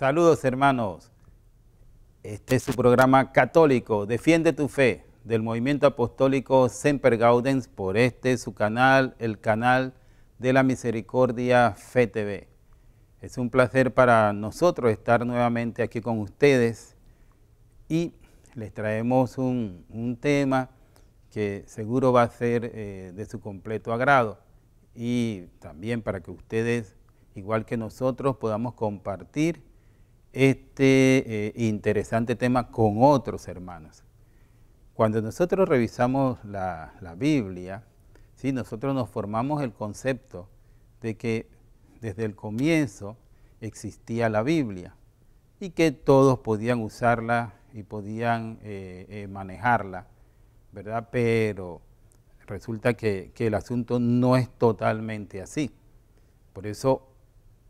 Saludos hermanos. Este es su programa católico, Defiende tu Fe, del movimiento apostólico Semper Gaudens, por este su canal, el canal de la misericordia Fe Es un placer para nosotros estar nuevamente aquí con ustedes y les traemos un, tema que seguro va a ser eh, de su completo agrado y también para que ustedes, igual que nosotros, podamos compartir este eh, interesante tema con otros hermanos. Cuando nosotros revisamos la, Biblia, nosotros nos formamos el concepto de que desde el comienzo existía la Biblia y que todos podían usarla y podían eh, eh, manejarla, ¿verdad? Pero resulta que, que el asunto no es totalmente así. Por eso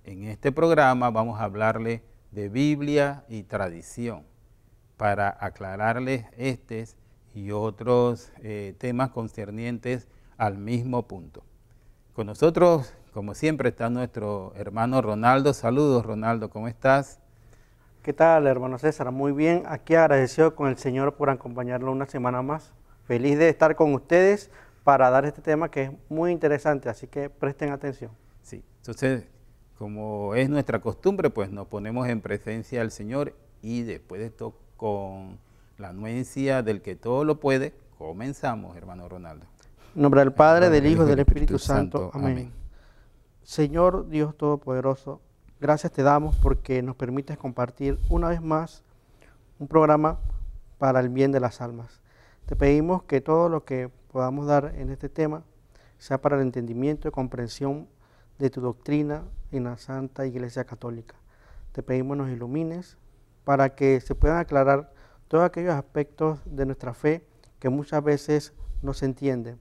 en este programa vamos a hablarle de Biblia y tradición para aclararles estos y otros eh, temas concernientes al mismo punto. Con nosotros, como siempre, está nuestro hermano Ronaldo. Saludos, Ronaldo, ¿cómo estás? ¿Qué tal, hermano César? Muy bien, aquí agradecido con el Señor por acompañarlo una semana más. Feliz de estar con ustedes para dar este tema que es muy interesante, así que presten atención. Sí, entonces como es nuestra costumbre, pues nos ponemos en presencia del Señor y después de esto con la anuencia del que todo lo puede, comenzamos, hermano Ronaldo. En nombre del Padre, del Hijo y del Espíritu, Santo. Amén. Señor Dios Todopoderoso, gracias te damos porque nos permites compartir una vez más un programa para el bien de las almas. Te pedimos que todo lo que podamos dar en este tema sea para el entendimiento y comprensión de tu doctrina, en la Santa Iglesia Católica. Te pedimos nos ilumines para que se puedan aclarar todos aquellos aspectos de nuestra fe que muchas veces no se entienden.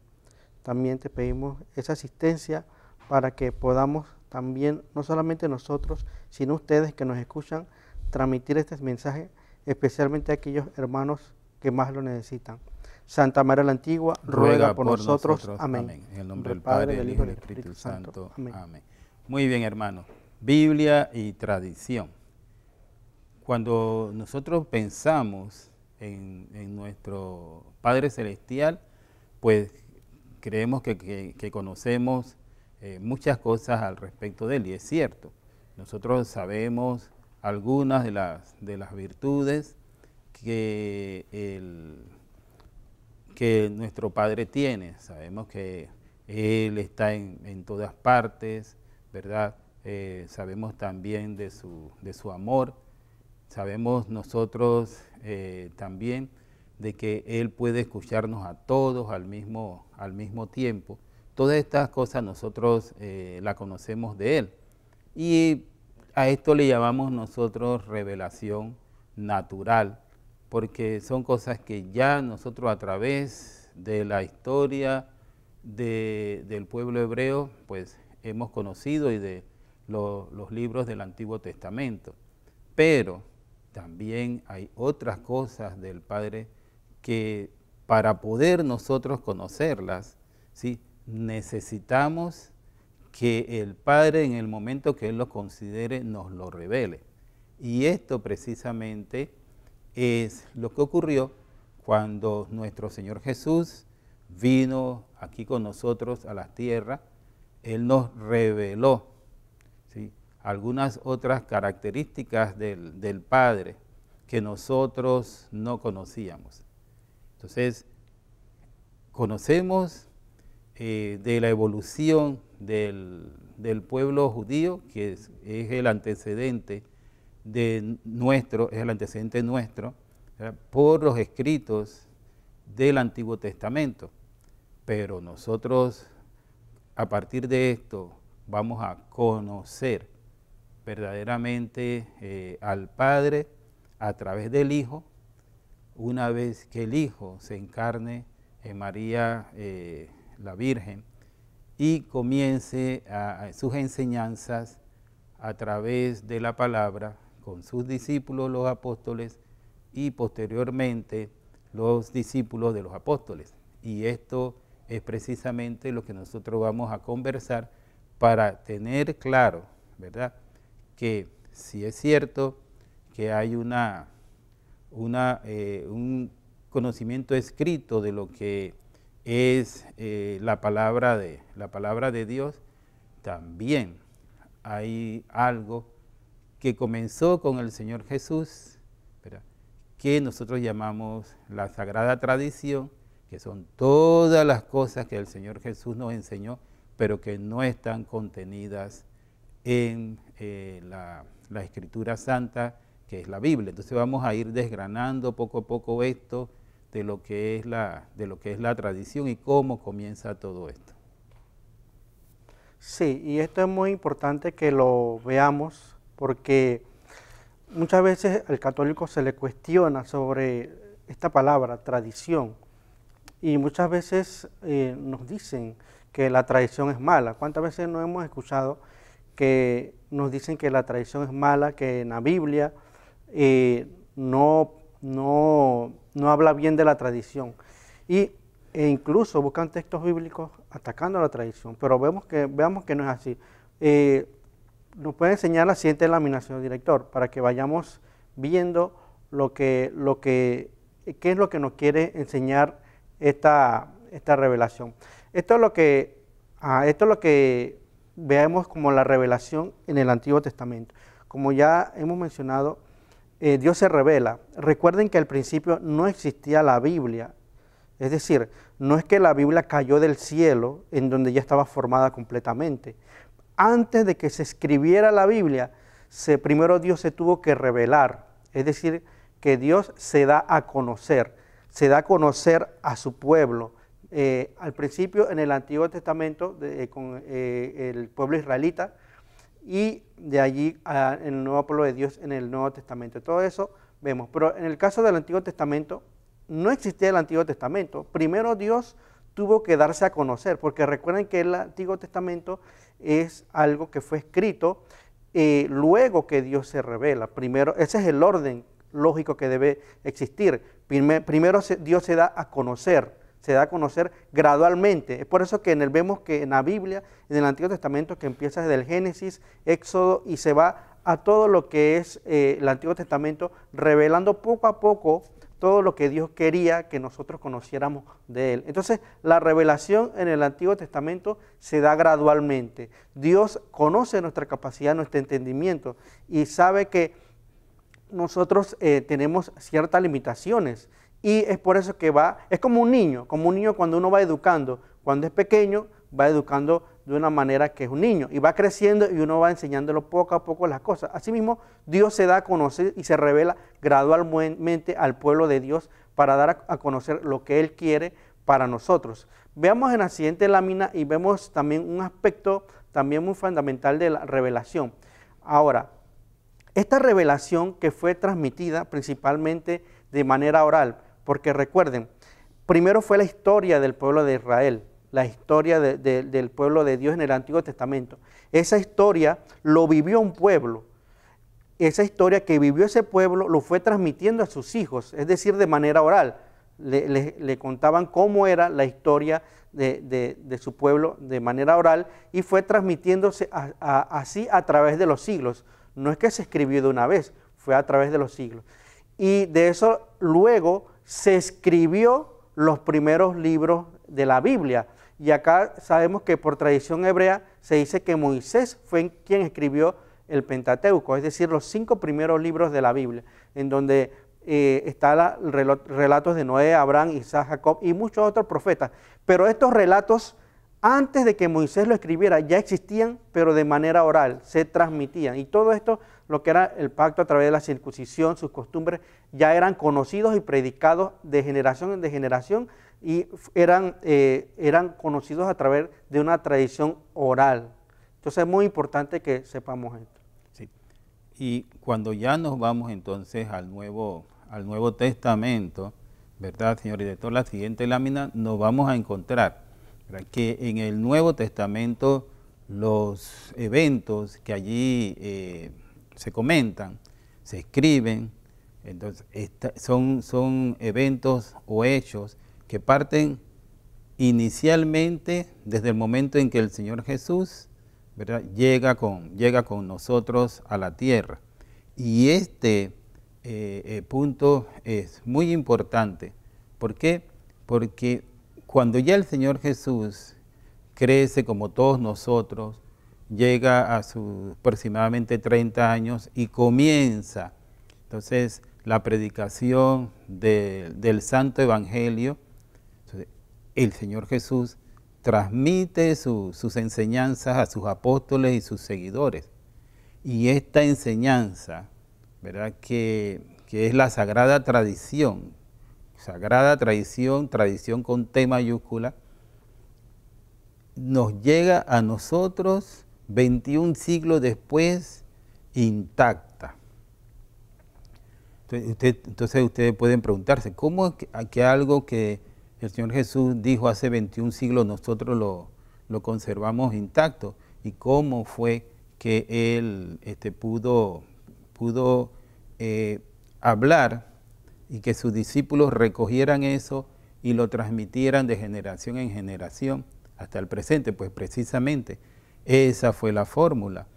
También te pedimos esa asistencia para que podamos también, no solamente nosotros, sino ustedes que nos escuchan, transmitir este mensaje, especialmente a aquellos hermanos que más lo necesitan. Santa María la Antigua, ruega, por, nosotros. Amén. En el nombre del, Padre, del Hijo y del Espíritu, Santo. Amén. Muy bien, hermano. Biblia y tradición. Cuando nosotros pensamos en, nuestro Padre Celestial, pues creemos que, conocemos eh, muchas cosas al respecto de él, y es cierto. Nosotros sabemos algunas de las, virtudes que, nuestro Padre tiene. Sabemos que Él está en todas partes, ¿verdad? Eh, sabemos también de su, de su, amor, sabemos nosotros eh, también de que Él puede escucharnos a todos al mismo, al mismo tiempo. Todas estas cosas nosotros las eh, la conocemos de Él. Y a esto le llamamos nosotros revelación natural, porque son cosas que ya nosotros a través de la historia del pueblo hebreo, pues hemos conocido y de los libros del Antiguo Testamento. Pero también hay otras cosas del Padre que para poder nosotros conocerlas, necesitamos que el Padre en el momento que Él lo considere nos lo revele. Y esto precisamente es lo que ocurrió cuando nuestro Señor Jesús vino aquí con nosotros a la tierra él nos reveló algunas otras características del, Padre que nosotros no conocíamos. Entonces, conocemos eh, de la evolución del, pueblo judío, que es, el antecedente de nuestro, es el antecedente nuestro, por los escritos del Antiguo Testamento. Pero nosotros a partir de esto vamos a conocer verdaderamente eh, al Padre a través del Hijo, una vez que el Hijo se encarne en María eh, la Virgen y comience sus enseñanzas a través de la palabra con sus discípulos los apóstoles y posteriormente los discípulos de los apóstoles. Y esto es precisamente lo que nosotros vamos a conversar para tener claro, ¿verdad? Que si es cierto que hay una, una eh, un conocimiento escrito de lo que es eh, la, palabra de, la palabra de Dios, también hay algo que comenzó con el Señor Jesús, que nosotros llamamos la sagrada tradición, que son todas las cosas que el Señor Jesús nos enseñó, pero que no están contenidas en eh, la, Escritura Santa, que es la Biblia. Entonces vamos a ir desgranando poco a poco esto de lo que es la, de lo que es la tradición y cómo comienza todo esto. Sí, y esto es muy importante que lo veamos porque muchas veces al católico se le cuestiona sobre esta palabra, tradición, y muchas veces eh, nos dicen que la tradición es mala. ¿Cuántas veces no hemos escuchado que nos dicen que la tradición es mala, que en la Biblia eh, no, no, no, habla bien de la tradición? Y, e incluso buscan textos bíblicos atacando la tradición, pero vemos que, veamos que no es así. Eh, nos puede enseñar la siguiente laminación, director, para que vayamos viendo lo que, lo que, qué es lo que nos quiere enseñar esta, esta revelación. Esto es, lo que, ah, esto es lo que veamos como la revelación en el Antiguo Testamento. Como ya hemos mencionado, eh, Dios se revela. Recuerden que al principio no existía la Biblia. Es decir, no es que la Biblia cayó del cielo en donde ya estaba formada completamente. Antes de que se escribiera la Biblia, se, primero Dios se tuvo que revelar. Es decir, que Dios se da a conocer se da a conocer a su pueblo. Eh, al principio en el Antiguo Testamento eh, con eh, el pueblo israelita y de allí en el nuevo pueblo de Dios en el Nuevo Testamento. Todo eso vemos. Pero en el caso del Antiguo Testamento, no existía el Antiguo Testamento. Primero Dios tuvo que darse a conocer, porque recuerden que el Antiguo Testamento es algo que fue escrito luego que Dios se revela. Primero, ese es el orden lógico que debe existir. primero Dios se da a conocer, se da a conocer gradualmente. Es por eso que en él vemos que en la Biblia, en el Antiguo Testamento, que empieza desde el Génesis, Éxodo y se va a todo lo que es eh, el Antiguo Testamento, revelando poco a poco todo lo que Dios quería que nosotros conociéramos de Él. Entonces, la revelación en el Antiguo Testamento se da gradualmente. Dios conoce nuestra capacidad, nuestro entendimiento y sabe que nosotros eh, tenemos ciertas limitaciones y es por eso que va, es como un niño, como un niño cuando uno va educando, cuando es pequeño va educando de una manera que es un niño y va creciendo y uno va enseñándolo poco a poco las cosas. Asimismo, Dios se da a conocer y se revela gradualmente al pueblo de Dios para dar a conocer lo que Él quiere para nosotros. Veamos en la siguiente lámina y vemos también un aspecto también muy fundamental de la revelación. Ahora, esta revelación que fue transmitida principalmente de manera oral, porque recuerden, primero fue la historia del pueblo de Israel, la historia del pueblo de Dios en el Antiguo Testamento. Esa historia lo vivió un pueblo. Esa historia que vivió ese pueblo lo fue transmitiendo a sus hijos, es decir, de manera oral. Le, contaban cómo era la historia de, su pueblo de manera oral y fue transmitiéndose así a través de los siglos. No es que se escribió de una vez, fue a través de los siglos. Y de eso luego se escribió los primeros libros de la Biblia. Y acá sabemos que por tradición hebrea se dice que Moisés fue quien escribió el Pentateuco, es decir, los cinco primeros libros de la Biblia, en donde eh, están los relatos de Noé, Abraham, Isaac, Jacob y muchos otros profetas. Pero estos relatos antes de que Moisés lo escribiera, ya existían, pero de manera oral, se transmitían. Y todo esto, lo que era el pacto a través de la circuncisión, sus costumbres, ya eran conocidos y predicados de generación en de generación y eran, eh, eran conocidos a través de una tradición oral. Entonces es muy importante que sepamos esto. Y cuando ya nos vamos entonces al Nuevo, al nuevo Testamento, ¿verdad, señor director? La siguiente lámina nos vamos a encontrar que en el Nuevo Testamento los eventos que allí eh, se comentan, se escriben, entonces son, son eventos o hechos que parten inicialmente desde el momento en que el Señor Jesús Llega, con, llega con nosotros a la tierra. Y este eh, eh, punto es muy importante. ¿Por qué? Porque cuando ya el Señor Jesús crece como todos nosotros, llega a sus aproximadamente 30 años y comienza entonces la predicación del Santo Evangelio, el Señor Jesús transmite sus enseñanzas a sus apóstoles y sus seguidores. Y esta enseñanza, ¿verdad? que es la sagrada tradición sagrada tradición, tradición con T mayúscula, nos llega a nosotros 21 siglos después intacta. Entonces, ustedes pueden preguntarse, ¿cómo es que, algo que el Señor Jesús dijo hace 21 siglos nosotros lo, lo conservamos intacto? ¿Y cómo fue que Él este, pudo, pudo eh, hablar y que sus discípulos recogieran eso y lo transmitieran de generación en generación hasta el presente, pues precisamente esa fue la fórmula,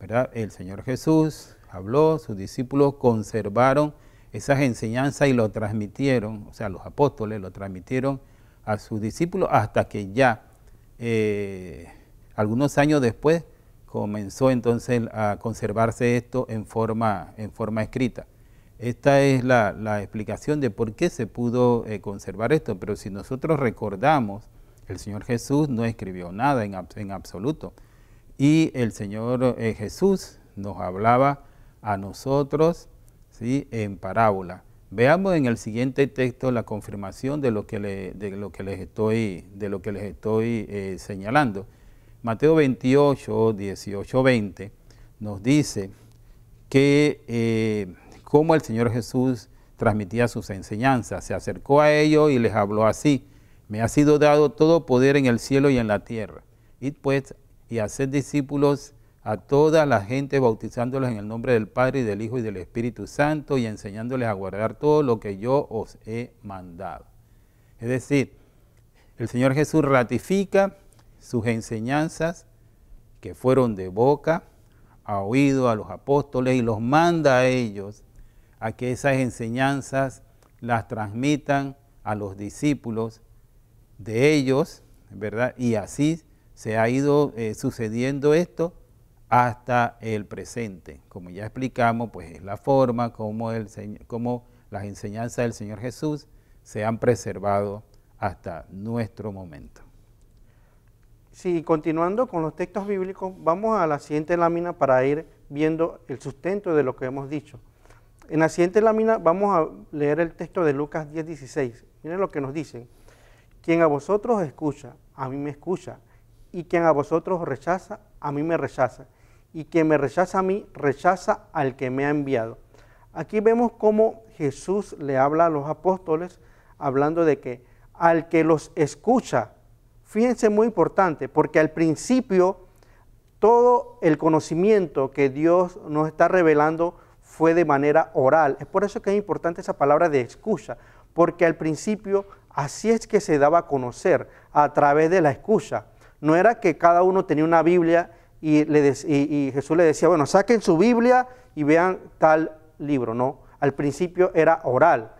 ¿verdad? El Señor Jesús habló, sus discípulos conservaron esas enseñanzas y lo transmitieron, o sea, los apóstoles lo transmitieron a sus discípulos hasta que ya eh, algunos años después comenzó entonces a conservarse esto en forma, en forma escrita. Esta es la, explicación de por qué se pudo eh, conservar esto, pero si nosotros recordamos, el Señor Jesús no escribió nada en, absoluto. Y el Señor eh, Jesús nos hablaba a nosotros ¿sí? en parábola. Veamos en el siguiente texto la confirmación de lo que, le, de lo que les estoy, de lo que les estoy eh, señalando. Mateo 28, 18, 20 nos dice que cómo el Señor Jesús transmitía sus enseñanzas. Se acercó a ellos y les habló así. Me ha sido dado todo poder en el cielo y en la tierra. Id pues y haced discípulos a toda la gente, bautizándolos en el nombre del Padre y del Hijo y del Espíritu Santo y enseñándoles a guardar todo lo que yo os he mandado. Es decir, el Señor Jesús ratifica sus enseñanzas que fueron de boca a oído a los apóstoles y los manda a ellos a que esas enseñanzas las transmitan a los discípulos de ellos, ¿verdad? Y así se ha ido eh, sucediendo esto hasta el presente. Como ya explicamos, pues es la forma como, el, como las enseñanzas del Señor Jesús se han preservado hasta nuestro momento. Sí, continuando con los textos bíblicos, vamos a la siguiente lámina para ir viendo el sustento de lo que hemos dicho. En la siguiente lámina vamos a leer el texto de Lucas 10:16. Miren lo que nos dicen. Quien a vosotros escucha, a mí me escucha. Y quien a vosotros rechaza, a mí me rechaza. Y quien me rechaza a mí, rechaza al que me ha enviado. Aquí vemos cómo Jesús le habla a los apóstoles hablando de que al que los escucha, fíjense muy importante, porque al principio todo el conocimiento que Dios nos está revelando fue de manera oral. Es por eso que es importante esa palabra de escucha, porque al principio así es que se daba a conocer a través de la escucha. No era que cada uno tenía una Biblia y, le Jesús le decía, bueno, saquen su Biblia y vean tal libro, no. Al principio era oral.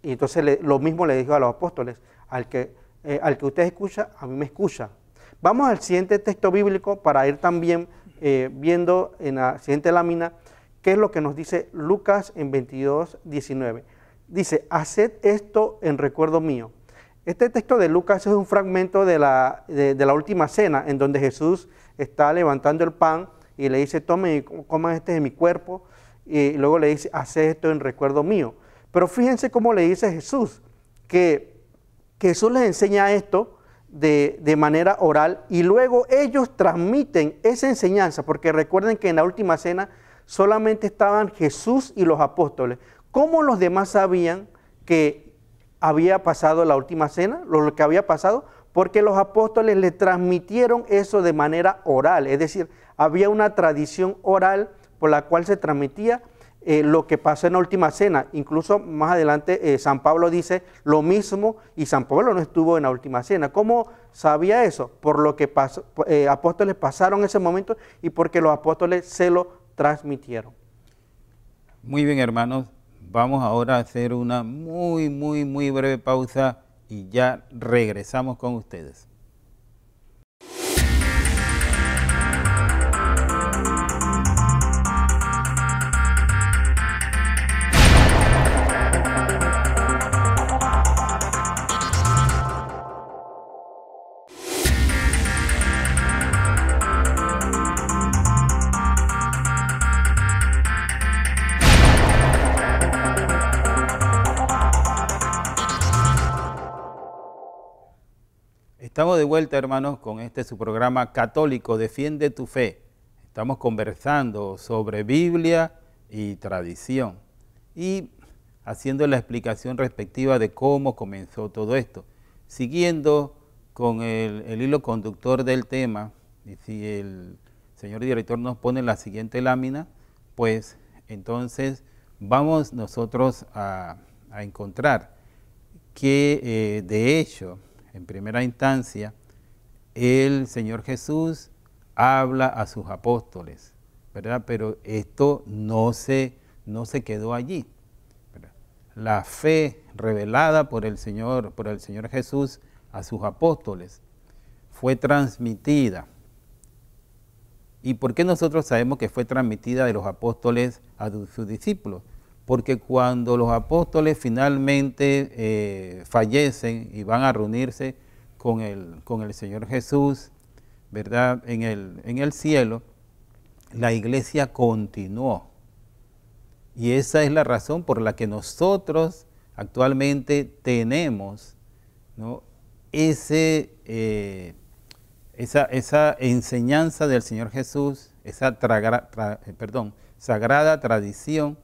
Y entonces lo mismo le dijo a los apóstoles, al que, eh, al que usted escucha, a mí me escucha. Vamos al siguiente texto bíblico para ir también eh, viendo en la siguiente lámina ¿Qué es lo que nos dice Lucas en 22, 19? Dice, haced esto en recuerdo mío. Este texto de Lucas es un fragmento de la, de, la última cena en donde Jesús está levantando el pan y le dice, tomen y coman este de mi cuerpo. Y luego le dice, haced esto en recuerdo mío. Pero fíjense cómo le dice Jesús, que, Jesús les enseña esto de, manera oral y luego ellos transmiten esa enseñanza, porque recuerden que en la última cena solamente estaban Jesús y los apóstoles. ¿Cómo los demás sabían que había pasado la última cena, lo que había pasado? Porque los apóstoles le transmitieron eso de manera oral, es decir, había una tradición oral por la cual se transmitía eh, lo que pasó en la última cena. Incluso más adelante eh, San Pablo dice lo mismo y San Pablo no estuvo en la última cena. ¿Cómo sabía eso? Por lo que pasó, eh, apóstoles pasaron ese momento y porque los apóstoles se lo transmitieron. Muy bien, hermanos. Vamos ahora a hacer una muy, muy, muy breve pausa y ya regresamos con ustedes. de vuelta, hermanos, con este su programa católico, Defiende tu Fe. Estamos conversando sobre Biblia y tradición y haciendo la explicación respectiva de cómo comenzó todo esto. Siguiendo con el, hilo conductor del tema, y si el señor director nos pone la siguiente lámina, pues entonces vamos nosotros a, encontrar que eh, de hecho en primera instancia, el Señor Jesús habla a sus apóstoles, ¿verdad? Pero esto no se, no se quedó allí. La fe revelada por el Señor, por el Señor Jesús a sus apóstoles fue transmitida. ¿Y por qué nosotros sabemos que fue transmitida de los apóstoles a sus discípulos? porque cuando los apóstoles finalmente eh, fallecen y van a reunirse con el, con el Señor Jesús, ¿verdad? En el, en el cielo, la iglesia continuó. Y esa es la razón por la que nosotros actualmente tenemos Ese, eh, esa, enseñanza del Señor Jesús, esa eh, sagrada tradición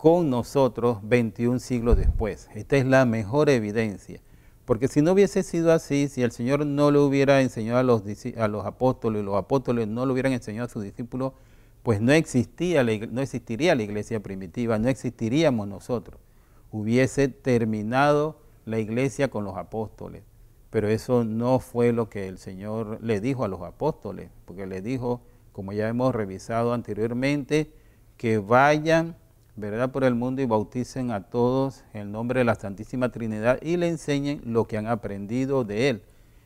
con nosotros 21 siglos después. Esta es la mejor evidencia. Porque si no hubiese sido así, si el Señor no lo hubiera enseñado a los, a los apóstoles y los apóstoles no lo hubieran enseñado a sus discípulos, pues no, existía no existiría la iglesia primitiva, no existiríamos nosotros. Hubiese terminado la iglesia con los apóstoles. Pero eso no fue lo que el Señor le dijo a los apóstoles, porque le dijo, como ya hemos revisado anteriormente, que vayan ¿verdad? Por el mundo y bauticen a todos en el nombre de la Santísima Trinidad y le enseñen lo que han aprendido de Él.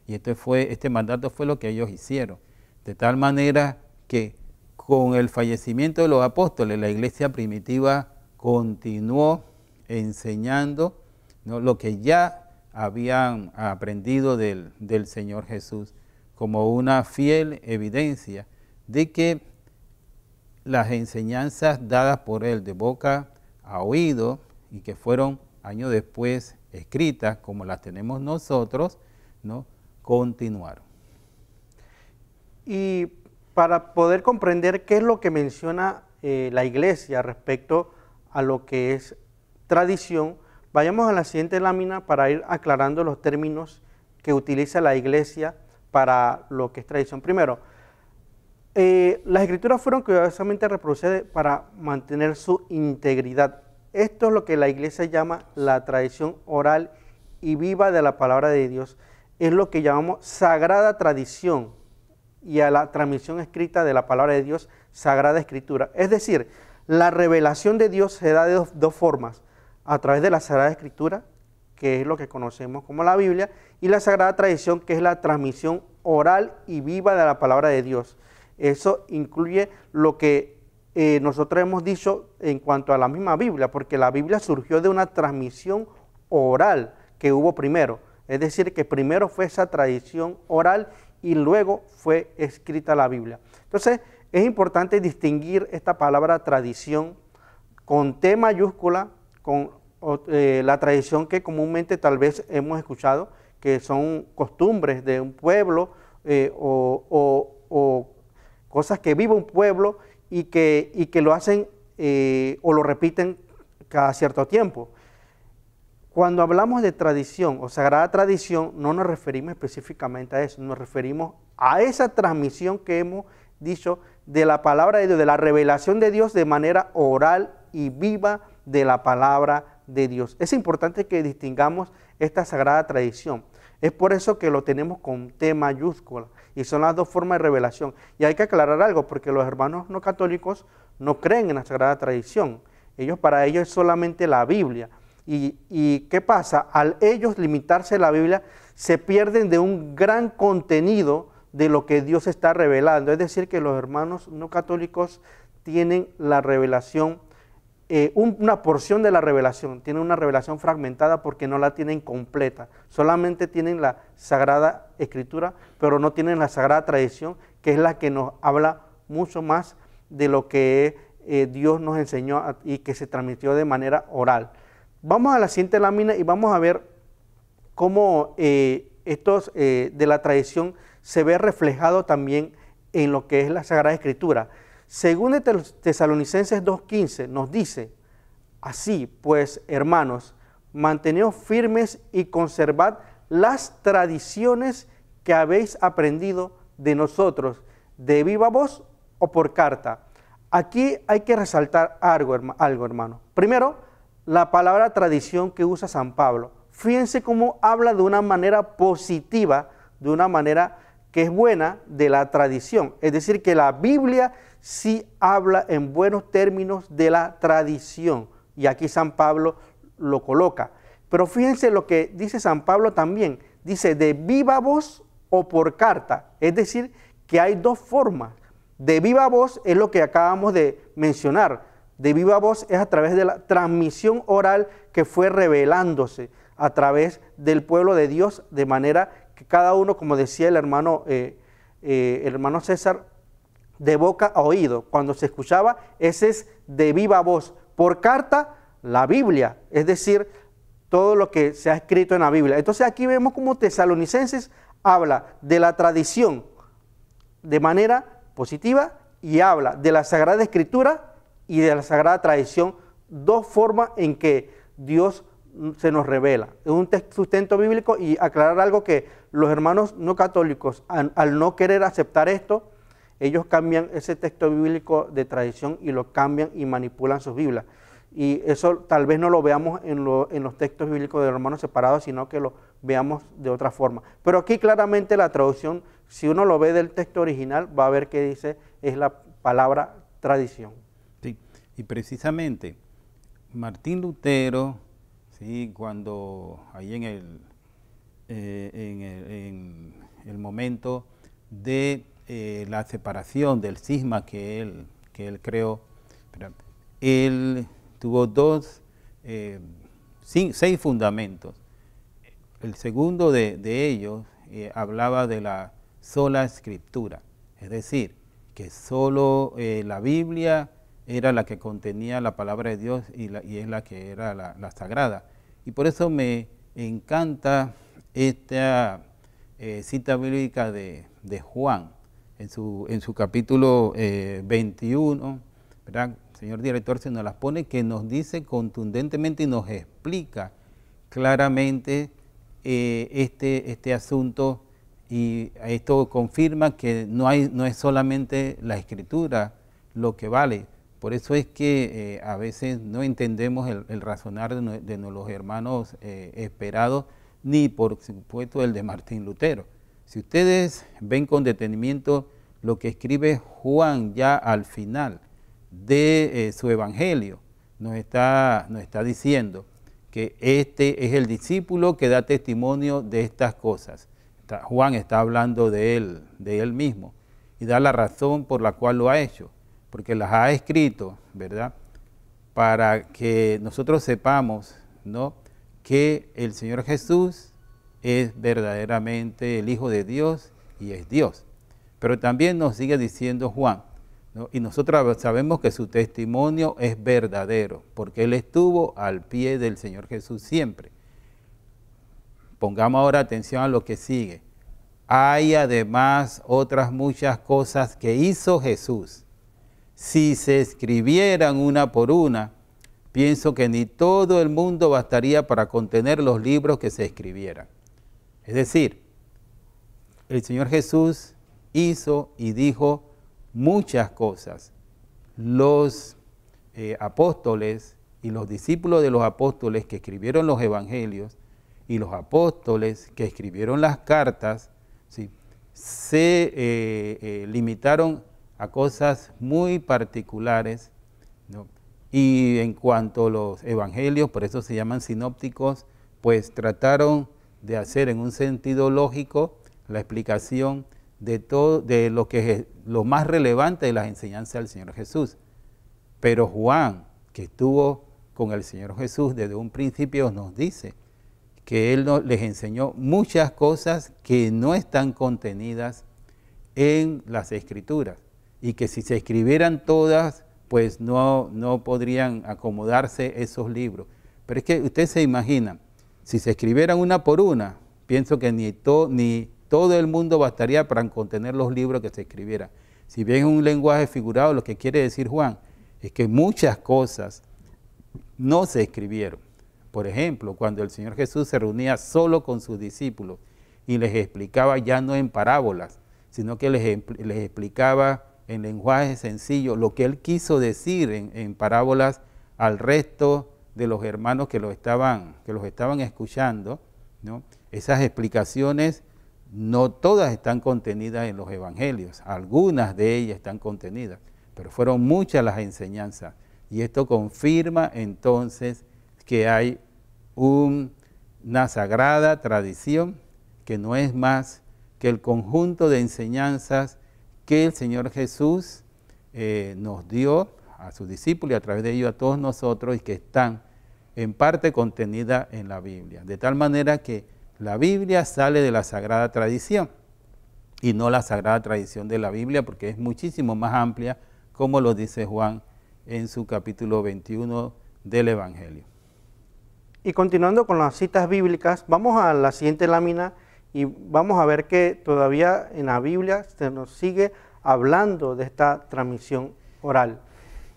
Y este, fue, este mandato fue lo que ellos hicieron. De tal manera que con el fallecimiento de los apóstoles, la iglesia primitiva continuó enseñando lo que ya habían aprendido del, del Señor Jesús como una fiel evidencia de que las enseñanzas dadas por él de boca a oído y que fueron años después escritas como las tenemos nosotros, ¿no? continuaron. Y para poder comprender qué es lo que menciona eh, la iglesia respecto a lo que es tradición, vayamos a la siguiente lámina para ir aclarando los términos que utiliza la iglesia para lo que es tradición. Primero, eh, las escrituras fueron cuidadosamente reproducidas para mantener su integridad. Esto es lo que la iglesia llama la tradición oral y viva de la palabra de Dios. Es lo que llamamos sagrada tradición y a la transmisión escrita de la palabra de Dios, sagrada escritura. Es decir, la revelación de Dios se da de dos formas, a través de la sagrada escritura, que es lo que conocemos como la Biblia, y la sagrada tradición, que es la transmisión oral y viva de la palabra de Dios. Eso incluye lo que eh, nosotros hemos dicho en cuanto a la misma Biblia, porque la Biblia surgió de una transmisión oral que hubo primero. Es decir, que primero fue esa tradición oral y luego fue escrita la Biblia. Entonces, es importante distinguir esta palabra tradición con T mayúscula, con eh, la tradición que comúnmente tal vez hemos escuchado, que son costumbres de un pueblo eh, o cosas que vive un pueblo y que, que lo hacen eh, o lo repiten cada cierto tiempo. Cuando hablamos de tradición o sagrada tradición, no nos referimos específicamente a eso, nos referimos a esa transmisión que hemos dicho de la palabra de Dios, de la revelación de Dios de manera oral y viva de la palabra de Dios. Es importante que distingamos esta sagrada tradición. Es por eso que lo tenemos con T mayúscula. Y son las dos formas de revelación. Y hay que aclarar algo, porque los hermanos no católicos no creen en la Sagrada Tradición. Ellos, para ellos es solamente la Biblia. Y, ¿Y qué pasa? Al ellos limitarse a la Biblia, se pierden de un gran contenido de lo que Dios está revelando. Es decir, que los hermanos no católicos tienen la revelación eh, una porción de la revelación, tiene una revelación fragmentada porque no la tienen completa, solamente tienen la sagrada escritura, pero no tienen la sagrada tradición, que es la que nos habla mucho más de lo que eh, Dios nos enseñó y que se transmitió de manera oral. Vamos a la siguiente lámina y vamos a ver cómo eh, estos de la tradición se ve reflejado también en lo que es la Sagrada Escritura. Según de Tesalonicenses 2.15 nos dice, así pues, hermanos, manteneos firmes y conservad las tradiciones que habéis aprendido de nosotros, de viva voz o por carta. Aquí hay que resaltar algo, algo hermano. Primero, la palabra tradición que usa San Pablo. Fíjense cómo habla de una manera positiva, de una manera que es buena de la tradición. Es decir, que la Biblia si habla en buenos términos de la tradición. Y aquí San Pablo lo coloca. Pero fíjense lo que dice San Pablo también. Dice de viva voz o por carta. Es decir, que hay dos formas. De viva voz es lo que acabamos de mencionar. De viva voz es a través de la transmisión oral que fue revelándose a través del pueblo de Dios, de manera que cada uno, como decía el hermano, eh, eh, hermano César, de boca a oído. Cuando se escuchaba, ese es de viva voz. Por carta, la Biblia, es decir, todo lo que se ha escrito en la Biblia. Entonces aquí vemos como Tesalonicenses habla de la tradición de manera positiva y habla de la Sagrada Escritura y de la Sagrada Tradición, dos formas en que Dios se nos revela. Es un sustento bíblico y aclarar algo que los hermanos no católicos, al no querer aceptar esto, ellos cambian ese texto bíblico de tradición y lo cambian y manipulan sus Biblias. Y eso tal vez no lo veamos en, los textos bíblicos de hermanos separados, sino que lo veamos de otra forma. Pero aquí claramente la traducción, si uno lo ve del texto original, va a ver que dice es la palabra tradición. Sí, y precisamente Martín Lutero, sí, cuando ahí en el, eh, en en el momento de eh, la separación del cisma que él, que él creó, él tuvo dos, eh, seis fundamentos. El segundo de, ellos eh, hablaba de la sola escritura, es decir, que solo la Biblia era la que contenía la palabra de Dios y, es la que era la, sagrada. Y por eso me encanta esta cita bíblica de, de Juan, en su, capítulo 21, eh, ¿verdad? Señor director, se nos las pone que nos dice contundentemente y nos explica claramente eh, este, este asunto y esto confirma que no, hay, no es solamente la escritura lo que vale. Por eso es que eh, a veces no entendemos el, razonar de, los hermanos esperados, ni por supuesto el de Martín Lutero. Si ustedes ven con detenimiento lo que escribe Juan ya al final de eh, su evangelio. Nos está, diciendo que este es el discípulo que da testimonio de estas cosas. Juan está hablando de él, de él mismo, y da la razón por la cual lo ha hecho, porque las ha escrito, ¿verdad? Para que nosotros sepamos, ¿no? Que el Señor Jesús es verdaderamente el Hijo de Dios y es Dios. Pero también nos sigue diciendo Juan, y nosotros sabemos que su testimonio es verdadero, porque él estuvo al pie del Señor Jesús siempre. Pongamos ahora atención a lo que sigue. Hay además otras muchas cosas que hizo Jesús. Si se escribieran una por una, pienso que ni todo el mundo bastaría para contener los libros que se escribieran. Es decir, el Señor Jesús hizo y dijo muchas cosas. Los eh, apóstoles y los discípulos de los apóstoles que escribieron los evangelios y los apóstoles que escribieron las cartas, ¿sí? se eh, eh, limitaron a cosas muy particulares. Y en cuanto a los evangelios, por eso se llaman sinópticos, pues trataron de hacer en un sentido lógico la explicación de, todo, de lo, que lo más relevante de las enseñanzas del Señor Jesús. Pero Juan, que estuvo con el Señor Jesús desde un principio, nos dice que Él les enseñó muchas cosas que no están contenidas en las escrituras y que si se escribieran todas, pues no, no podrían acomodarse esos libros. Pero es que usted se imagina, si se escribieran una por una, pienso que ni, todo, ni, todo el mundo bastaría para contener los libros que se escribieran. Si bien es un lenguaje figurado, lo que quiere decir Juan es que muchas cosas no se escribieron. Por ejemplo, cuando el Señor Jesús se reunía solo con sus discípulos y les explicaba ya no en parábolas, sino que les, explicaba en lenguaje sencillo lo que él quiso decir en, parábolas al resto de los hermanos que los estaban, que los estaban escuchando. ¿no? Esas explicaciones no todas están contenidas en los evangelios, algunas de ellas están contenidas, pero fueron muchas las enseñanzas. Y esto confirma entonces que hay una sagrada tradición que no es más que el conjunto de enseñanzas que el Señor Jesús eh, nos dio a sus discípulos y a través de ellos a todos nosotros y que están en parte contenidas en la Biblia. De tal manera que la Biblia sale de la sagrada tradición y no la sagrada tradición de la Biblia porque es muchísimo más amplia, como lo dice Juan en su capítulo 21 del Evangelio. Y continuando con las citas bíblicas, vamos a la siguiente lámina y vamos a ver que todavía en la Biblia se nos sigue hablando de esta transmisión oral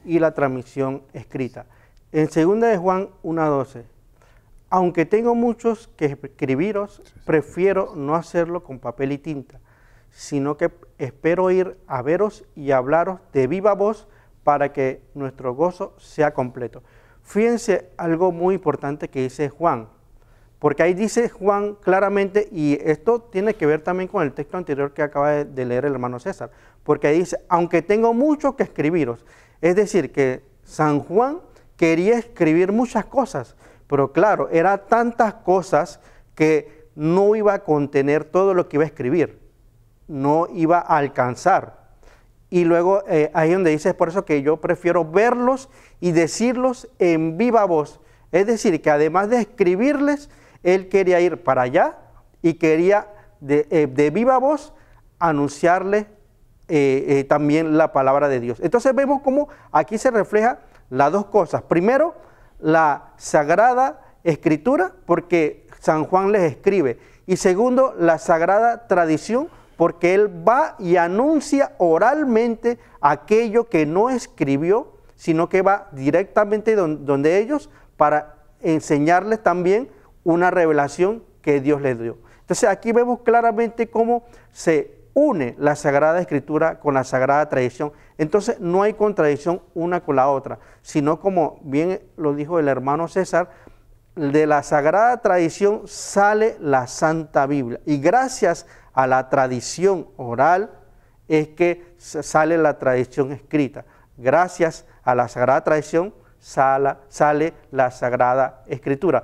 y la transmisión escrita. En 2 de Juan 1.12, aunque tengo muchos que escribiros, prefiero no hacerlo con papel y tinta, sino que espero ir a veros y hablaros de viva voz para que nuestro gozo sea completo. Fíjense algo muy importante que dice Juan, porque ahí dice Juan claramente, y esto tiene que ver también con el texto anterior que acaba de leer el hermano César, porque ahí dice, aunque tengo mucho que escribiros, es decir, que San Juan quería escribir muchas cosas, pero claro, eran tantas cosas que no iba a contener todo lo que iba a escribir, no iba a alcanzar. Y luego eh, ahí donde dice, es por eso que yo prefiero verlos y decirlos en viva voz. Es decir, que además de escribirles, él quería ir para allá y quería de, eh, viva voz anunciarle eh, también la palabra de Dios. Entonces vemos cómo aquí se refleja las dos cosas. Primero, la Sagrada Escritura, porque San Juan les escribe. Y segundo, la Sagrada Tradición, porque él va y anuncia oralmente aquello que no escribió, sino que va directamente donde, ellos para enseñarles también una revelación que Dios les dio. Entonces aquí vemos claramente cómo se une la Sagrada Escritura con la Sagrada Tradición. Entonces no hay contradicción una con la otra, sino como bien lo dijo el hermano César, de la Sagrada Tradición sale la Santa Biblia. Y gracias a la tradición oral es que sale la tradición escrita. Gracias a la Sagrada Tradición sale, sale la Sagrada Escritura.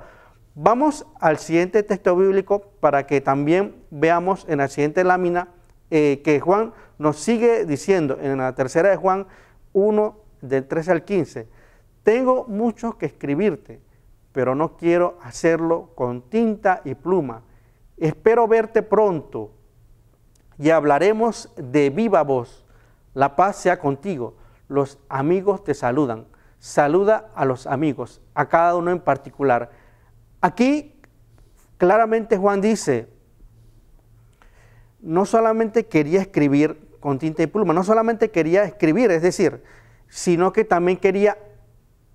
Vamos al siguiente texto bíblico para que también veamos en la siguiente lámina eh, que Juan nos sigue diciendo en la tercera de Juan 1, del 13 al 15, tengo mucho que escribirte, pero no quiero hacerlo con tinta y pluma. Espero verte pronto y hablaremos de viva voz. La paz sea contigo. Los amigos te saludan. Saluda a los amigos, a cada uno en particular. Aquí claramente Juan dice, no solamente quería escribir con tinta y pluma, no solamente quería escribir, es decir, sino que también quería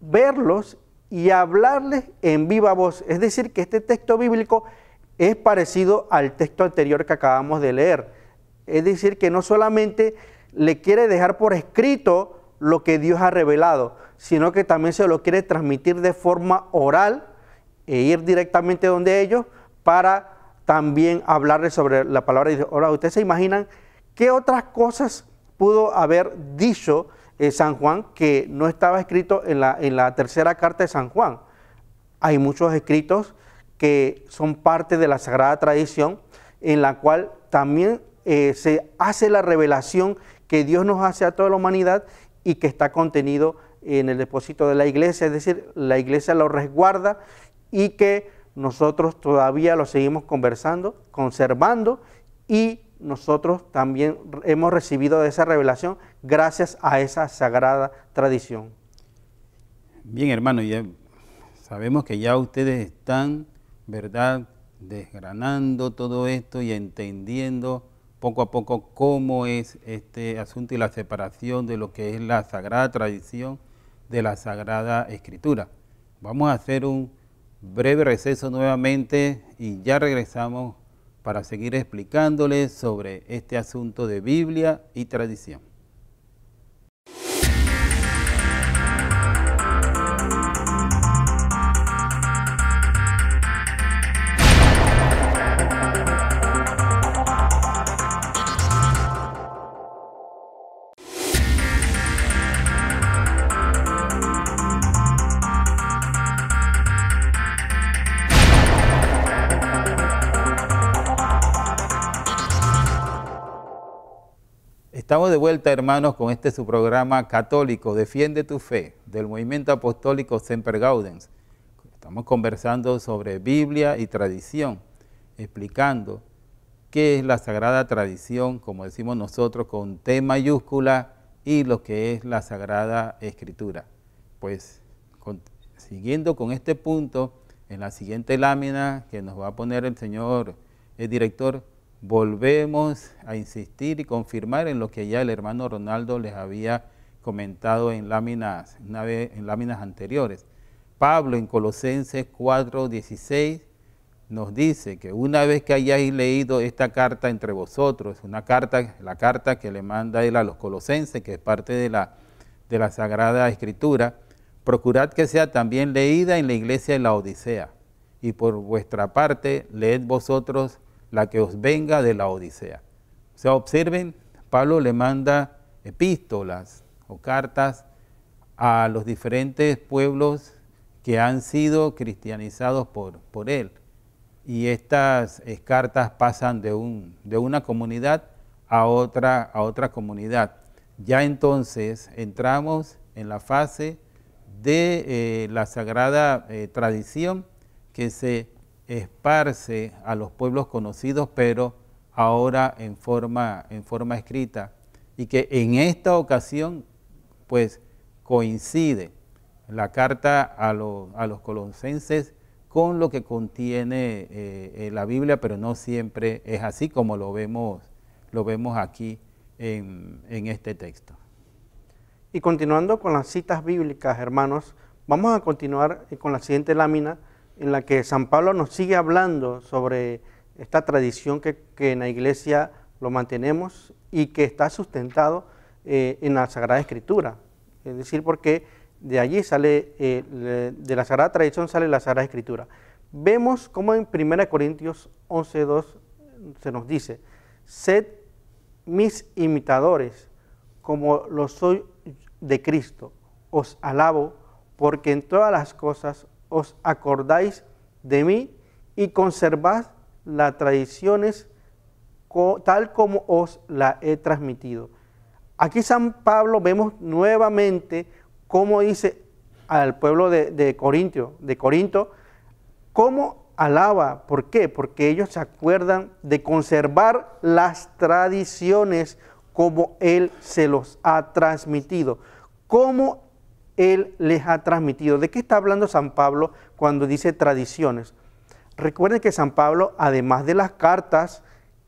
verlos y hablarles en viva voz. Es decir, que este texto bíblico es parecido al texto anterior que acabamos de leer. Es decir, que no solamente le quiere dejar por escrito lo que Dios ha revelado, sino que también se lo quiere transmitir de forma oral e ir directamente donde ellos para también hablarles sobre la palabra de Dios. Ahora, ¿ustedes se imaginan qué otras cosas pudo haber dicho eh, San Juan que no estaba escrito en la, en la tercera carta de San Juan? Hay muchos escritos que son parte de la sagrada tradición en la cual también eh, se hace la revelación que Dios nos hace a toda la humanidad y que está contenido en el depósito de la iglesia, es decir, la iglesia lo resguarda y que nosotros todavía lo seguimos conversando, conservando y nosotros también hemos recibido de esa revelación gracias a esa sagrada tradición. Bien, hermano, ya sabemos que ya ustedes están, ¿verdad?, desgranando todo esto y entendiendo poco a poco cómo es este asunto y la separación de lo que es la sagrada tradición de la sagrada escritura. Vamos a hacer un breve receso nuevamente y ya regresamos para seguir explicándoles sobre este asunto de Biblia y tradición. vuelta, hermanos, con este su programa católico, Defiende tu Fe, del movimiento apostólico Semper Gaudens. Estamos conversando sobre Biblia y tradición, explicando qué es la sagrada tradición, como decimos nosotros, con T mayúscula, y lo que es la sagrada escritura. Pues siguiendo con este punto, en la siguiente lámina que nos va a poner el señor el director, volvemos a insistir y confirmar en lo que ya el hermano Ronaldo les había comentado en láminas, en láminas anteriores. Pablo en Colosenses 4.16 nos dice que una vez que hayáis leído esta carta entre vosotros, una carta, la carta que le manda él a los colosenses, que es parte de la, de la Sagrada Escritura, procurad que sea también leída en la iglesia de la Odisea. Y por vuestra parte, leed vosotros la que os venga de la Odisea. O sea, observen, Pablo le manda epístolas o cartas a los diferentes pueblos que han sido cristianizados por, por él. Y estas cartas pasan de, un, de una comunidad a otra, a otra comunidad. Ya entonces entramos en la fase de eh, la sagrada eh, tradición que se esparce a los pueblos conocidos, pero ahora en forma, en forma escrita, y que en esta ocasión pues coincide la carta a, los colosenses con lo que contiene eh, eh, la Biblia, pero no siempre es así como lo vemos, lo vemos aquí en, en este texto. Y continuando con las citas bíblicas, hermanos, vamos a continuar con la siguiente lámina, en la que San Pablo nos sigue hablando sobre esta tradición que, en la iglesia lo mantenemos y que está sustentado eh, en la Sagrada Escritura. Es decir, porque de allí sale, eh, de la Sagrada Tradición sale la Sagrada Escritura. Vemos cómo en 1 Corintios 11.2 se nos dice, sed mis imitadores como lo soy de Cristo. Os alabo porque en todas las cosas os acordáis de mí y conservad las tradiciones tal como os la he transmitido. Aquí San Pablo vemos nuevamente cómo dice al pueblo de, Corinto, cómo alaba, ¿por qué? Porque ellos se acuerdan de conservar las tradiciones como él se los ha transmitido. Cómo él les ha transmitido. ¿De qué está hablando San Pablo cuando dice tradiciones? Recuerden que San Pablo, además de las cartas,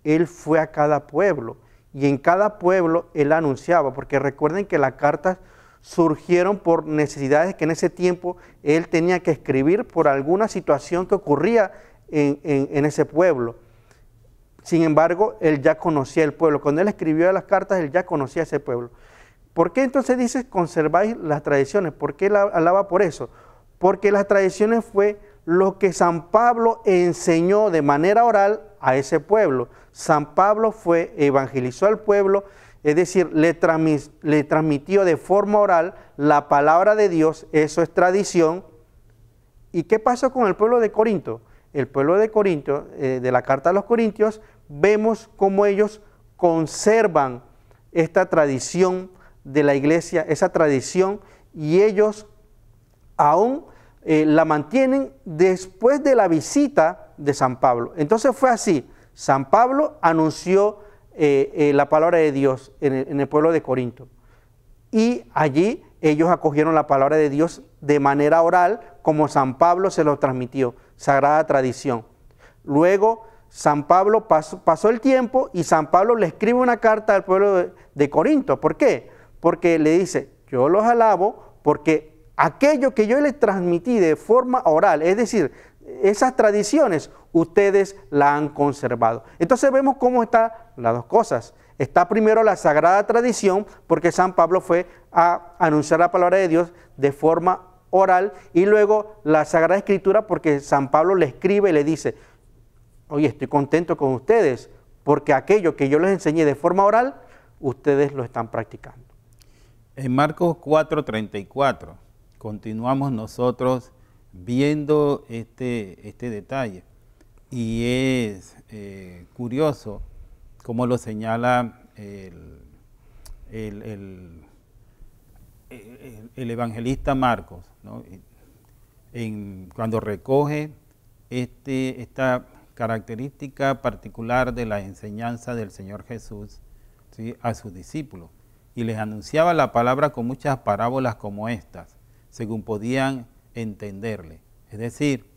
Él fue a cada pueblo y en cada pueblo Él anunciaba, porque recuerden que las cartas surgieron por necesidades que en ese tiempo Él tenía que escribir por alguna situación que ocurría en, ese pueblo. Sin embargo, él ya conocía el pueblo. Cuando él escribió las cartas, él ya conocía ese pueblo. ¿Por qué entonces dice conserváis las tradiciones? ¿Por qué la alaba por eso? Porque las tradiciones fue lo que San Pablo enseñó de manera oral a ese pueblo. San Pablo fue, evangelizó al pueblo, es decir, le, le transmitió de forma oral la palabra de Dios, eso es tradición. ¿Y qué pasó con el pueblo de Corinto? El pueblo de Corinto, eh, de la carta a los Corintios, vemos cómo ellos conservan esta tradición de la iglesia, esa tradición, y ellos aún eh, la mantienen después de la visita de San Pablo. Entonces fue así, San Pablo anunció eh, eh, la palabra de Dios en el, pueblo de Corinto, y allí ellos acogieron la palabra de Dios de manera oral, como San Pablo se lo transmitió, sagrada tradición. Luego, San Pablo pasó, el tiempo y San Pablo le escribe una carta al pueblo de, de, Corinto. ¿Por qué? porque le dice, yo los alabo porque aquello que yo les transmití de forma oral, es decir, esas tradiciones, ustedes la han conservado. Entonces vemos cómo están las dos cosas. Está primero la sagrada tradición, porque San Pablo fue a anunciar la palabra de Dios de forma oral, y luego la sagrada escritura, porque San Pablo le escribe y le dice, oye, estoy contento con ustedes, porque aquello que yo les enseñé de forma oral, ustedes lo están practicando. En Marcos 4:34 continuamos nosotros viendo este, este detalle y es eh, curioso como lo señala el, el, evangelista Marcos cuando recoge este, esta característica particular de la enseñanza del Señor Jesús a sus discípulos y les anunciaba la palabra con muchas parábolas como estas, según podían entenderle. Es decir,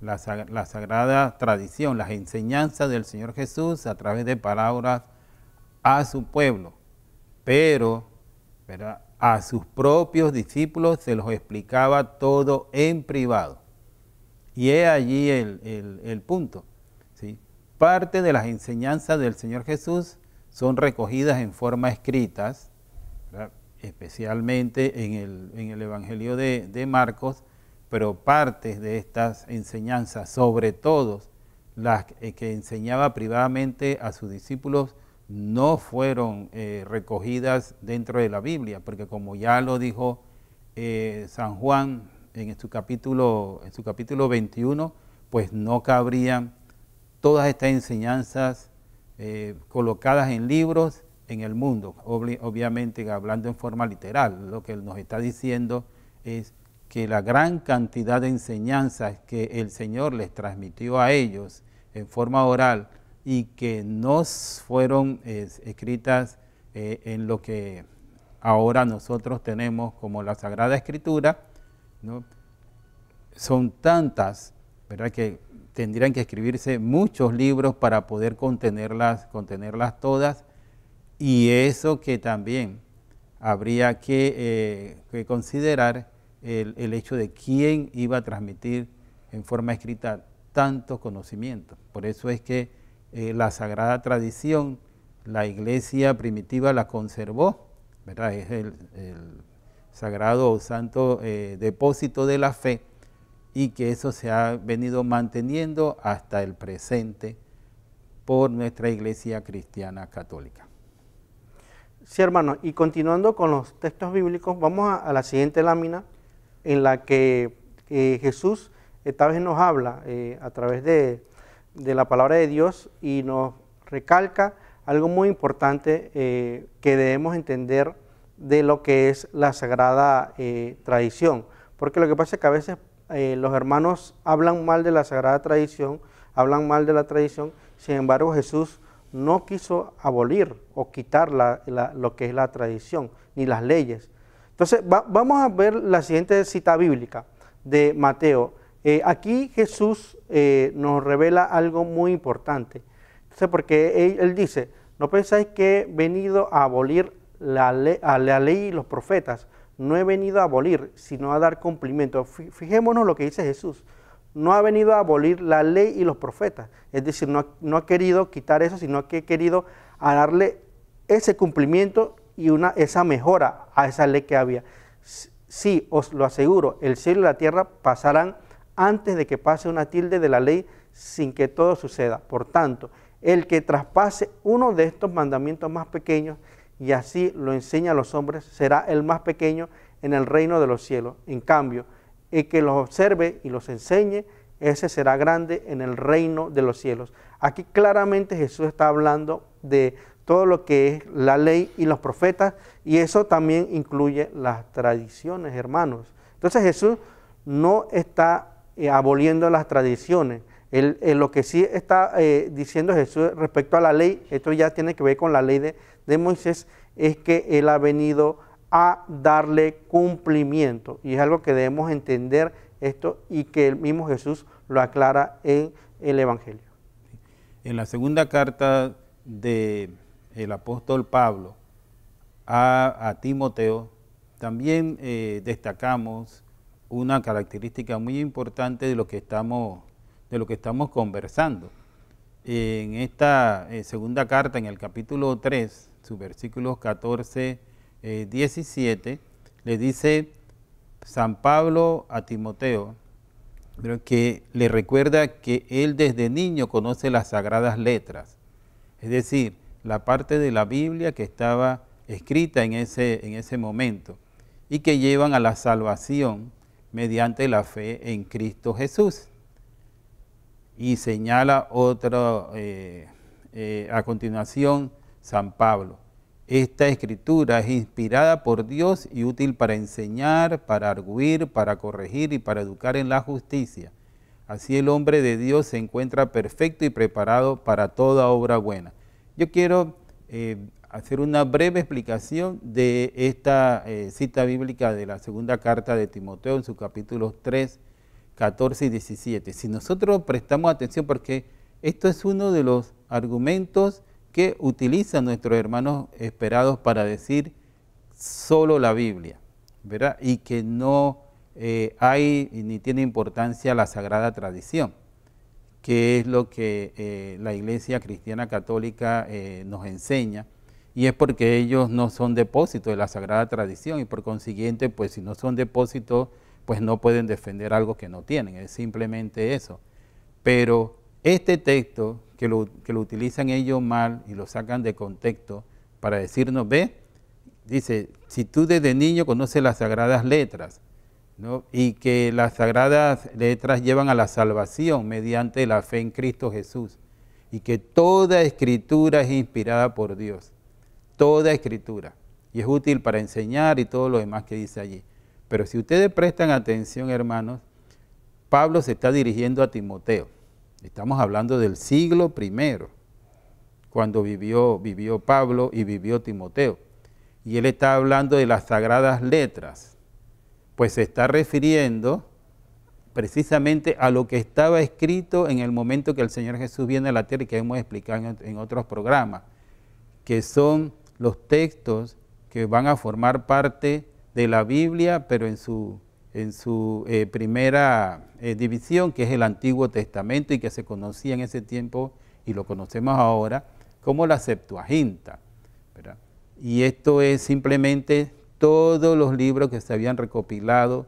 la, sagrada tradición, las enseñanzas del Señor Jesús a través de palabras a su pueblo, pero a sus propios discípulos se los explicaba todo en privado. Y es allí el, punto. Parte de las enseñanzas del Señor Jesús son recogidas en forma escritas, especialmente en el, Evangelio de, Marcos, pero partes de estas enseñanzas, sobre todo las que enseñaba privadamente a sus discípulos, no fueron eh, recogidas dentro de la Biblia, porque como ya lo dijo eh, San Juan en su, capítulo, en su capítulo 21, pues no cabrían todas estas enseñanzas eh, colocadas en libros en el mundo. obviamente, hablando en forma literal, lo que nos está diciendo es que la gran cantidad de enseñanzas que el Señor les transmitió a ellos en forma oral y que no fueron escritas eh, en lo que ahora nosotros tenemos como la Sagrada Escritura, son tantas, ¿verdad? Que tendrían que escribirse muchos libros para poder contenerlas, contenerlas todas y eso que también habría que, eh, considerar el, hecho de quién iba a transmitir en forma escrita tantos conocimientos. Por eso es que eh, la sagrada tradición, la iglesia primitiva la conservó, Es el, sagrado o santo eh, depósito de la fe y que eso se ha venido manteniendo hasta el presente por nuestra iglesia cristiana católica. Sí, hermano, y continuando con los textos bíblicos, vamos a, la siguiente lámina en la que Jesús esta vez nos habla eh, a través de, la palabra de Dios y nos recalca algo muy importante eh, que debemos entender de lo que es la sagrada eh, tradición. Porque lo que pasa es que a veces los hermanos hablan mal de la sagrada tradición, hablan mal de la tradición, sin embargo Jesús no quiso abolir o quitar lo que es la tradición, ni las leyes. Entonces, vamos a ver la siguiente cita bíblica de Mateo. Eh, aquí Jesús eh, nos revela algo muy importante. Entonces, porque él, dice, no pensáis que he venido a abolir a la ley y los profetas. No he venido a abolir, sino a dar cumplimiento. Fijémonos lo que dice Jesús no ha venido a abolir la ley y los profetas. Es decir, no, ha querido quitar eso, sino que ha querido darle ese cumplimiento y una, esa mejora a esa ley que había. Sí, os lo aseguro, el cielo y la tierra pasarán antes de que pase una tilde de la ley sin que todo suceda. Por tanto, el que traspase uno de estos mandamientos más pequeños y así lo enseña a los hombres será el más pequeño en el reino de los cielos. En cambio, y que los observe y los enseñe, ese será grande en el reino de los cielos. Aquí claramente Jesús está hablando de todo lo que es la ley y los profetas, y eso también incluye las tradiciones, hermanos. Entonces Jesús no está eh, aboliendo las tradiciones. Eh, lo que sí está eh, diciendo Jesús respecto a la ley, esto ya tiene que ver con la ley de, de Moisés, es que Él ha venido a darle cumplimiento. Y es algo que debemos entender esto y que el mismo Jesús lo aclara en el Evangelio. En la segunda carta del el apóstol Pablo a, Timoteo, también eh, destacamos una característica muy importante de lo que estamos, de lo que estamos conversando. En esta eh, segunda carta, en el capítulo 3, su versículo 14 17, eh, le dice San Pablo a Timoteo, que le recuerda que él desde niño conoce las sagradas letras, es decir, la parte de la Biblia que estaba escrita en ese, en ese momento y que llevan a la salvación mediante la fe en Cristo Jesús. Y señala otro eh, eh, a continuación San Pablo. Esta escritura es inspirada por Dios y útil para enseñar, para arguir, para corregir y para educar en la justicia. Así el hombre de Dios se encuentra perfecto y preparado para toda obra buena. Yo quiero eh, hacer una breve explicación de esta eh, cita bíblica de la segunda carta de Timoteo en sus capítulos 3, 14 y 17. Si nosotros prestamos atención, porque esto es uno de los argumentos que utilizan nuestros hermanos esperados para decir solo la Biblia, ¿verdad? Y que no eh, hay ni tiene importancia la sagrada tradición, que es lo que eh, la Iglesia Cristiana Católica eh, nos enseña, y es porque ellos no son depósitos de la sagrada tradición, y por consiguiente, pues si no son depósitos, pues no pueden defender algo que no tienen, es simplemente eso. Pero este texto que lo, utilizan ellos mal y lo sacan de contexto para decirnos, ve, dice, si tú desde niño conoces las sagradas letras, ¿no? y que las sagradas letras llevan a la salvación mediante la fe en Cristo Jesús, y que toda escritura es inspirada por Dios, toda escritura, y es útil para enseñar y todo lo demás que dice allí. Pero si ustedes prestan atención, hermanos, Pablo se está dirigiendo a Timoteo Estamos hablando del siglo primero, cuando vivió, vivió Pablo y vivió Timoteo. Y él está hablando de las sagradas letras, pues se está refiriendo precisamente a lo que estaba escrito en el momento que el Señor Jesús viene a la tierra y que hemos explicado en otros programas, que son los textos que van a formar parte de la Biblia, pero en su en su eh, primera eh, división, que es el Antiguo Testamento y que se conocía en ese tiempo y lo conocemos ahora como la Septuaginta. Y esto es simplemente todos los libros que se habían recopilado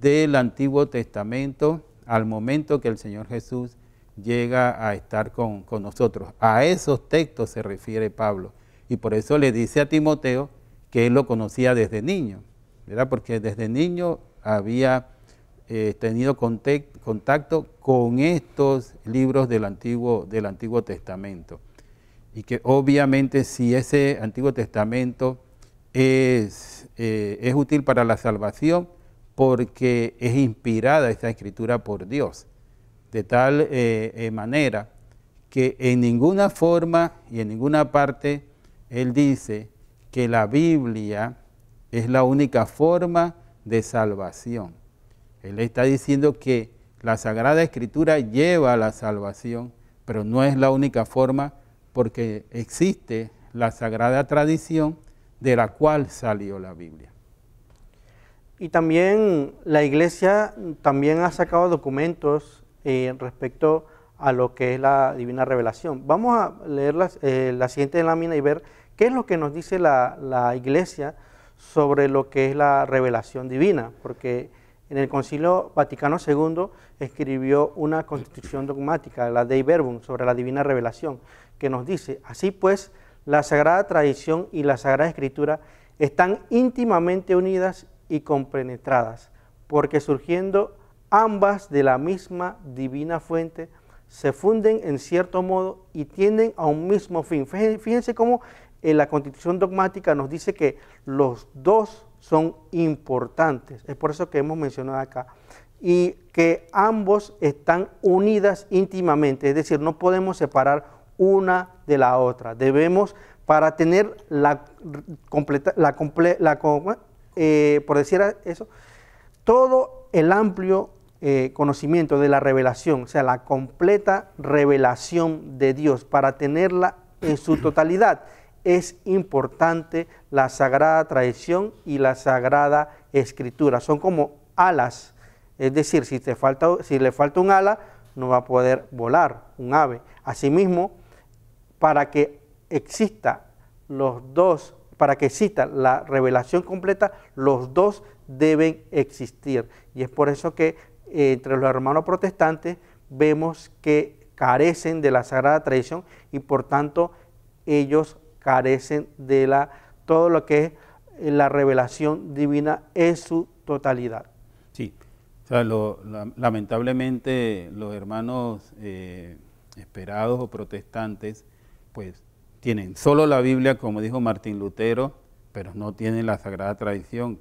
del Antiguo Testamento al momento que el Señor Jesús llega a estar con, nosotros. A esos textos se refiere Pablo. Y por eso le dice a Timoteo que él lo conocía desde niño, Porque desde niño había eh, tenido contacto con estos libros del Antiguo, del Antiguo Testamento. Y que obviamente si ese Antiguo Testamento es, eh, es útil para la salvación, porque es inspirada esta escritura por Dios, de tal eh, manera que en ninguna forma y en ninguna parte Él dice que la Biblia es la única forma de salvación. Él está diciendo que la Sagrada Escritura lleva a la salvación, pero no es la única forma porque existe la sagrada tradición de la cual salió la Biblia. Y también la iglesia también ha sacado documentos eh, respecto a lo que es la divina revelación. Vamos a leer eh, la siguiente lámina y ver qué es lo que nos dice la, la iglesia sobre lo que es la revelación divina, porque en el Concilio Vaticano II escribió una constitución dogmática, la Dei Verbum, sobre la divina revelación, que nos dice, así pues, la Sagrada Tradición y la Sagrada Escritura están íntimamente unidas y compenetradas, porque surgiendo ambas de la misma divina fuente, se funden en cierto modo y tienden a un mismo fin. Fíjense cómo en eh, la constitución dogmática nos dice que los dos son importantes. Es por eso que hemos mencionado acá. Y que ambos están unidas íntimamente, es decir, no podemos separar una de la otra. Debemos, para tener la completa, la, eh, por decir eso, todo el amplio eh, conocimiento de la revelación, o sea, la completa revelación de Dios, para tenerla en su totalidad es importante la sagrada tradición y la sagrada escritura. Son como alas, es decir, si, le falta un ala, no va a poder volar un ave. Asimismo, para que exista los dos, para que exista la revelación completa, los dos deben existir. Y es por eso que eh, entre los hermanos protestantes vemos que carecen de la sagrada tradición y por tanto ellos carecen de la, todo lo que es eh, la revelación divina en su totalidad. Sí, lamentablemente los hermanos eh, esperados o protestantes, pues tienen solo la Biblia, como dijo Martín Lutero, pero no tienen la sagrada tradición.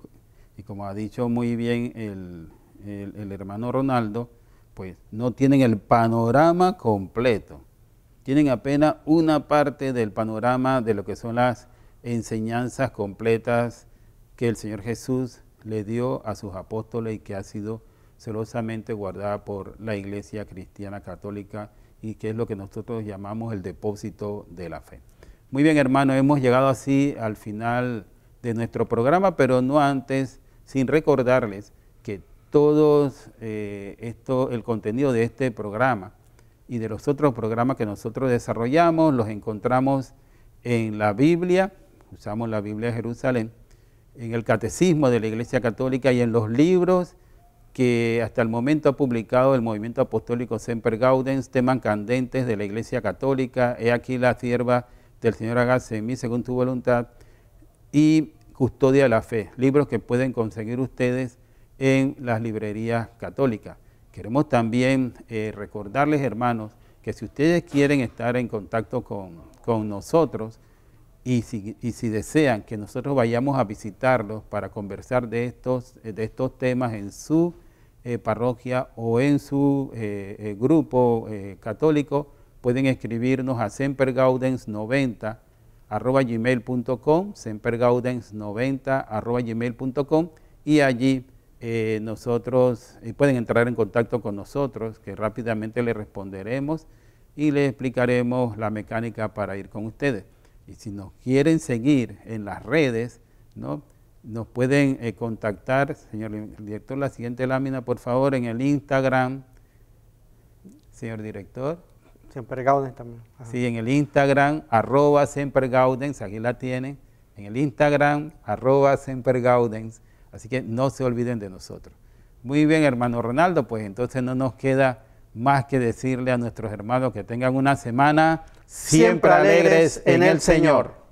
Y como ha dicho muy bien el, el hermano Ronaldo, pues no tienen el panorama completo tienen apenas una parte del panorama de lo que son las enseñanzas completas que el Señor Jesús le dio a sus apóstoles y que ha sido celosamente guardada por la Iglesia Cristiana Católica y que es lo que nosotros llamamos el depósito de la fe. Muy bien, hermanos, hemos llegado así al final de nuestro programa, pero no antes sin recordarles que todo eh, esto, el contenido de este programa, y de los otros programas que nosotros desarrollamos, los encontramos en la Biblia, usamos la Biblia de Jerusalén, en el Catecismo de la Iglesia Católica y en los libros que hasta el momento ha publicado el movimiento apostólico Semper Gaudens, temas candentes de la Iglesia Católica, he aquí la sierva del Señor hágase en mí según tu voluntad, y Custodia de la Fe, libros que pueden conseguir ustedes en las librerías católicas. Queremos también eh, recordarles, hermanos, que si ustedes quieren estar en contacto con, nosotros y si, desean que nosotros vayamos a visitarlos para conversar de estos, de estos temas en su eh, parroquia o en su eh, grupo católico, pueden escribirnos a sempergaudens90 sempergaudens90 y allí eh, nosotros eh, pueden entrar en contacto con nosotros, que rápidamente le responderemos y le explicaremos la mecánica para ir con ustedes. Y si nos quieren seguir en las redes, ¿no? nos pueden eh, contactar, señor director, la siguiente lámina, por favor, en el Instagram, señor director. Siempre Gaudens también. Sí, en el Instagram, arroba Gaudens, aquí la tienen, en el Instagram, arroba Gaudens Así que no se olviden de nosotros. Muy bien, hermano Ronaldo, pues entonces no nos queda más que decirle a nuestros hermanos que tengan una semana siempre, alegres en el Señor.